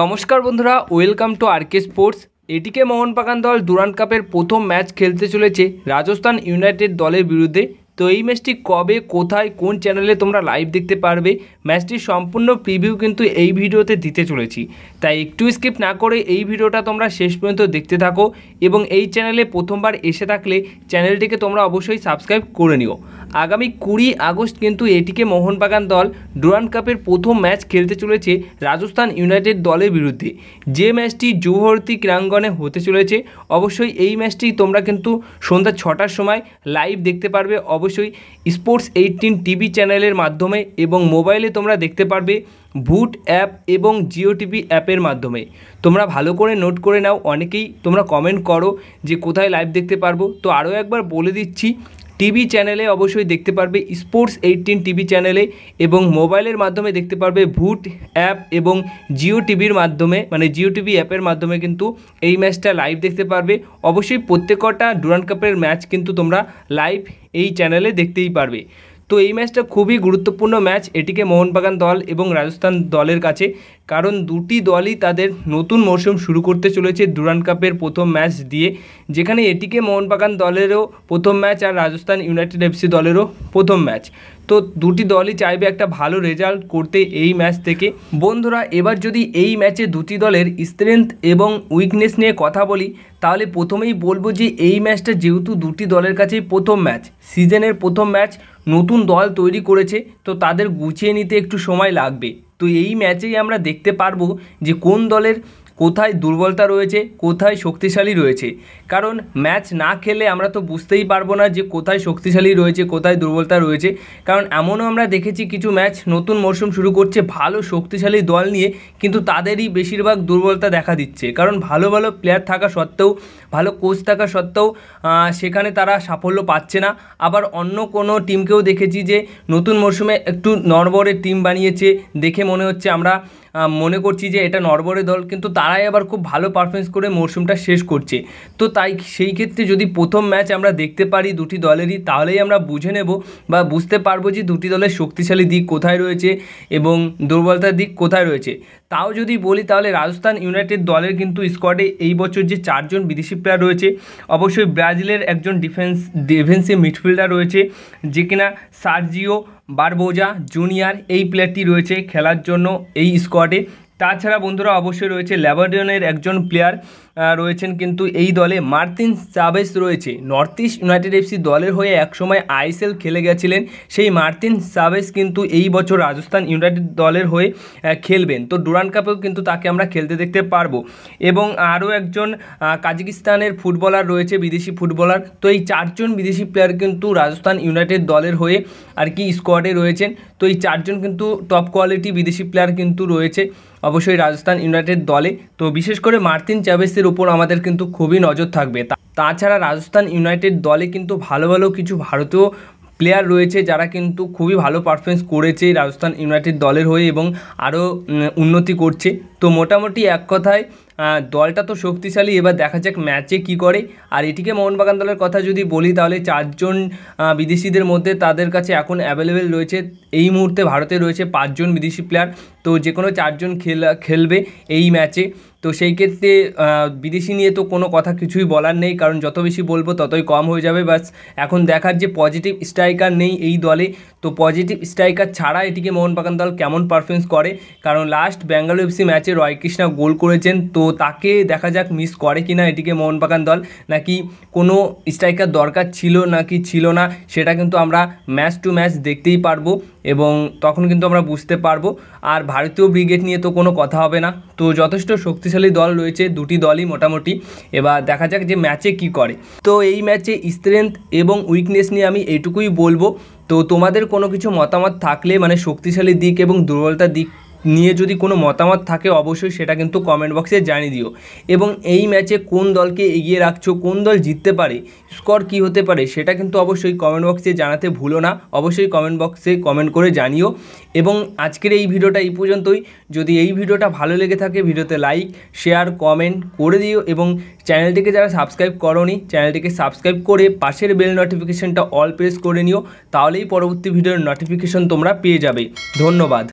নমস্কার বন্ধুরা welcome to আরকে sports এটিকে মোহনবাগান দল দুরান কাপের প্রথম ম্যাচ খেলতে চলেছে রাজস্থান ইউনাইটেড দলের বিরুদ্ধে তো এই ম্যাচটি কবে কোথায় কোন চ্যানেলে তোমরা লাইভ দেখতে পারবে ম্যাচটির সম্পূর্ণ প্রিভিউ কিন্তু এই ভিডিওতে দিতে চলেছি তাই একটু স্কিপ না করে এই ভিডিওটা তোমরা শেষ পর্যন্ত দেখতে থাকো এবং এই চ্যানেলে প্রথমবার এসে থাকলে চ্যানেলটিকে তোমরা অবশ্যই সাবস্ক্রাইব করে নিও আগামী কুড়ি আগস্ট কিন্তু এটিকে মোহনবাগান দল ডুরান্ড কাপের প্রথম ম্যাচ খেলতে চলেছে রাজস্থান ইউনাইটেড দলের বিরুদ্ধে যে ম্যাচটি জুহর্তি ক্রাঙ্গনে হতে চলেছে অবশ্যই এই ম্যাচটি তোমরা কিন্তু সন্ধ্যা ছটার সময় লাইভ দেখতে পারবে অবশ্যই অবশ্যই স্পোর্টস এইটিন টিভি চ্যানেলের মাধ্যমে এবং মোবাইলে তোমরা দেখতে পারবে ভুট অ্যাপ এবং জিও টিভি অ্যাপের মাধ্যমে তোমরা ভালো করে নোট করে নাও অনেকেই তোমরা কমেন্ট করো যে কোথায় লাইভ দেখতে পারবো তো আরও একবার বলে দিচ্ছি টিভি চ্যানেলে অবশ্যই দেখতে পারবে স্পোর্টস এইটিন টিভি চ্যানেলে এবং মোবাইলের মাধ্যমে দেখতে পারবে ভুট অ্যাপ এবং জিও টিভির মাধ্যমে মানে জিও টিভি অ্যাপের মাধ্যমে কিন্তু এই ম্যাচটা লাইভ দেখতে পারবে অবশ্যই প্রত্যেকটা ডুরান্ড কাপের ম্যাচ কিন্তু তোমরা লাইভ এই চ্যানেলে দেখতেই পারবে তো এই ম্যাচটা খুবই গুরুত্বপূর্ণ ম্যাচ এটিকে মোহনবাগান দল এবং রাজস্থান দলের কাছে কারণ দুটি দলই তাদের নতুন মরশুম শুরু করতে চলেছে ডুরান কাপের প্রথম ম্যাচ দিয়ে যেখানে এটিকে মোহনবাগান দলেরও প্রথম ম্যাচ আর রাজস্থান ইউনাইটেড এফসি দলেরও প্রথম ম্যাচ তো দুটি দলই চাইবে একটা ভালো রেজাল্ট করতে এই ম্যাচ থেকে বন্ধুরা এবার যদি এই ম্যাচে দুটি দলের স্ট্রেংথ এবং উইকনেস নিয়ে কথা বলি তাহলে প্রথমেই বলবো যে এই ম্যাচটা যেহেতু দুটি দলের কাছেই প্রথম ম্যাচ সিজনের প্রথম ম্যাচ নতুন দল তৈরি করেছে তো তাদের গুছিয়ে নিতে একটু সময় লাগবে তো এই ম্যাচেই আমরা দেখতে পারবো যে কোন দলের কোথায় দুর্বলতা রয়েছে কোথায় শক্তিশালী রয়েছে কারণ ম্যাচ না খেলে আমরা তো বুঝতেই পারবো না যে কোথায় শক্তিশালী রয়েছে কোথায় দুর্বলতা রয়েছে কারণ এমনও আমরা দেখেছি কিছু ম্যাচ নতুন মরশুম শুরু করছে ভালো শক্তিশালী দল নিয়ে কিন্তু তাদেরই বেশিরভাগ দুর্বলতা দেখা দিচ্ছে কারণ ভালো ভালো প্লেয়ার থাকা সত্ত্বেও ভালো কোচ থাকা সত্ত্বেও সেখানে তারা সাফল্য পাচ্ছে না আবার অন্য কোনো টিমকেও দেখেছি যে নতুন মরশুমে একটু নরবরের টিম বানিয়েছে দেখে মনে হচ্ছে আমরা মনে করছি যে এটা নরবরে দল কিন্তু তারাই আবার খুব ভালো পারফরমেন্স করে মরশুমটা শেষ করছে তো তাই সেই ক্ষেত্রে যদি প্রথম ম্যাচ আমরা দেখতে পারি দুটি দলেরই তাহলেই আমরা বুঝে নেব বা বুঝতে পারবো যে দুটি দলের শক্তিশালী দিক কোথায় রয়েছে এবং দুর্বলতার দিক কোথায় রয়েছে তাও যদি বলি তাহলে রাজস্থান ইউনাইটেড দলের কিন্তু স্কোয়াডে এই বছর যে চারজন বিদেশি প্লেয়ার রয়েছে অবশ্যই ব্রাজিলের একজন ডিফেন্স ডিফেন্সিভ মিডফিল্ডার রয়েছে যে কিনা সার্জিও বারবোজা জুনিয়র এই প্লেয়ারটি রয়েছে খেলার জন্য এই স্কোয়াডে তাছাড়া বন্ধুরা অবশ্যই রয়েছে ল্যাবারডিয়নের একজন প্লেয়ার রয়েছেন কিন্তু এই দলে মার্তিন সাবেস রয়েছে নর্থ ইস্ট ইউনাইটেড এফসি দলের হয়ে একসময় আইএসএল খেলে গেছিলেন সেই মার্তিন সাবেস কিন্তু এই বছর রাজস্থান ইউনাইটেড দলের হয়ে খেলবেন তো ডুরান কাপেও কিন্তু তাকে আমরা খেলতে দেখতে পারবো এবং আরও একজন কাজিকিস্তানের ফুটবলার রয়েছে বিদেশি ফুটবলার তো এই চারজন বিদেশি প্লেয়ার কিন্তু রাজস্থান ইউনাইটেড দলের হয়ে আর কি স্কোয়াডে রয়েছেন তো এই চারজন কিন্তু টপ কোয়ালিটি বিদেশি প্লেয়ার কিন্তু রয়েছে অবশ্যই রাজস্থান ইউনাইটেড দলে তো বিশেষ করে মার্তিন চ্যাভেসের উপর আমাদের কিন্তু খুবই নজর থাকবে তাছাড়া রাজস্থান ইউনাইটেড দলে কিন্তু ভালো ভালো কিছু ভারতীয় প্লেয়ার রয়েছে যারা কিন্তু খুবই ভালো পারফরমেন্স করেছে রাজস্থান ইউনাইটেড দলের হয়ে এবং আরও উন্নতি করছে তো মোটামুটি এক কথায় দলটা তো শক্তিশালী এবার দেখা যাক ম্যাচে কি করে আর এটিকে মোহনবাগান দলের কথা যদি বলি তাহলে চারজন বিদেশিদের মধ্যে তাদের কাছে এখন অ্যাভেলেবেল রয়েছে এই মুহূর্তে ভারতে রয়েছে পাঁচজন বিদেশি প্লেয়ার তো যে কোনো চারজন খেলা খেলবে এই ম্যাচে তো সেই ক্ষেত্রে বিদেশি নিয়ে তো কোনো কথা কিছুই বলার নেই কারণ যত বেশি বলবো ততই কম হয়ে যাবে বাস এখন দেখার যে পজিটিভ স্ট্রাইকার নেই এই দলে তো পজিটিভ স্ট্রাইকার ছাড়া এটিকে মোহনবাগান দল কেমন পারফরমেন্স করে কারণ লাস্ট বেঙ্গালু এফসি ম্যাচে রয় কৃষ্ণা গোল করেছেন তো তাকে দেখা যাক মিস করে কি না এটিকে মোহনবাগান দল নাকি কোনো স্ট্রাইকার দরকার ছিল নাকি ছিল না সেটা কিন্তু আমরা ম্যাচ টু ম্যাচ দেখতেই পারবো এবং তখন কিন্তু আমরা বুঝতে পারবো আর ভারতীয় ব্রিগেড নিয়ে তো কোনো কথা হবে না তো যথেষ্ট শক্তি শক্তিশালী দল রয়েছে দুটি দলই মোটামুটি এবার দেখা যাক যে ম্যাচে কি করে তো এই ম্যাচে স্ট্রেংথ এবং উইকনেস নিয়ে আমি এইটুকুই বলবো তো তোমাদের কোনো কিছু মতামত থাকলে মানে শক্তিশালী দিক এবং দুর্বলতার দিক নিয়ে যদি কোনো মতামত থাকে অবশ্যই সেটা কিন্তু কমেন্ট বক্সে জানিয়ে দিও এবং এই ম্যাচে কোন দলকে এগিয়ে রাখছো কোন দল জিততে পারে স্কোর কি হতে পারে সেটা কিন্তু অবশ্যই কমেন্ট বক্সে জানাতে ভুলো না অবশ্যই কমেন্ট বক্সে কমেন্ট করে জানিও এবং আজকের এই ভিডিওটা এই পর্যন্তই যদি এই ভিডিওটা ভালো লেগে থাকে ভিডিওতে লাইক শেয়ার কমেন্ট করে দিও এবং চ্যানেলটিকে যারা সাবস্ক্রাইব করনি চ্যানেলটিকে সাবস্ক্রাইব করে পাশের বেল নোটিফিকেশনটা অল প্রেস করে নিও তাহলেই পরবর্তী ভিডিওর নোটিফিকেশন তোমরা পেয়ে যাবে ধন্যবাদ